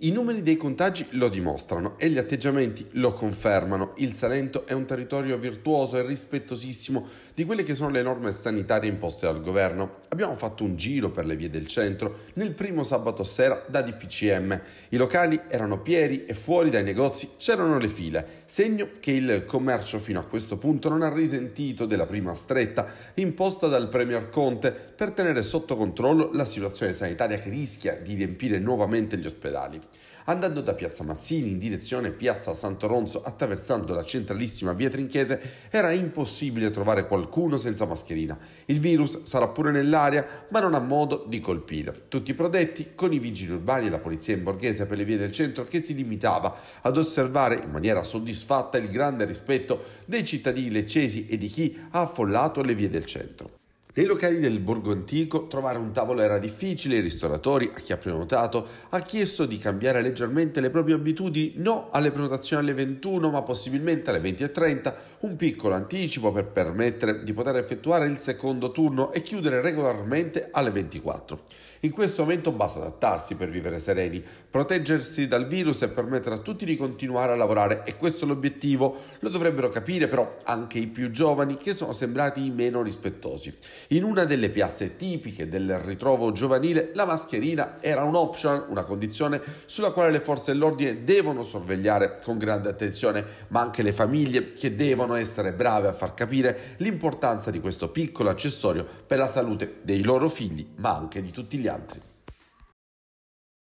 I numeri dei contagi lo dimostrano e gli atteggiamenti lo confermano. Il Salento è un territorio virtuoso e rispettosissimo di quelle che sono le norme sanitarie imposte dal governo. Abbiamo fatto un giro per le vie del centro nel primo sabato sera da DPCM. I locali erano pieni e fuori dai negozi c'erano le file, segno che il commercio fino a questo punto non ha risentito della prima stretta imposta dal Premier Conte per tenere sotto controllo la situazione sanitaria che rischia di riempire nuovamente gli ospedali. Andando da Piazza Mazzini in direzione Piazza Santoronzo, attraversando la centralissima via Trinchese, era impossibile trovare qualcuno senza mascherina. Il virus sarà pure nell'aria, ma non ha modo di colpire. Tutti protetti con i vigili urbani e la polizia in borghese per le vie del centro che si limitava ad osservare in maniera soddisfatta il grande rispetto dei cittadini leccesi e di chi ha affollato le vie del centro. Nei locali del borgo antico trovare un tavolo era difficile, i ristoratori, a chi ha prenotato, ha chiesto di cambiare leggermente le proprie abitudini, no alle prenotazioni alle 21 ma possibilmente alle 20.30, un piccolo anticipo per permettere di poter effettuare il secondo turno e chiudere regolarmente alle 24. In questo momento basta adattarsi per vivere sereni, proteggersi dal virus e permettere a tutti di continuare a lavorare e questo è l'obiettivo, lo dovrebbero capire però anche i più giovani che sono sembrati i meno rispettosi. In una delle piazze tipiche del ritrovo giovanile, la mascherina era un option, una condizione sulla quale le forze dell'ordine devono sorvegliare con grande attenzione, ma anche le famiglie che devono essere brave a far capire l'importanza di questo piccolo accessorio per la salute dei loro figli, ma anche di tutti gli altri.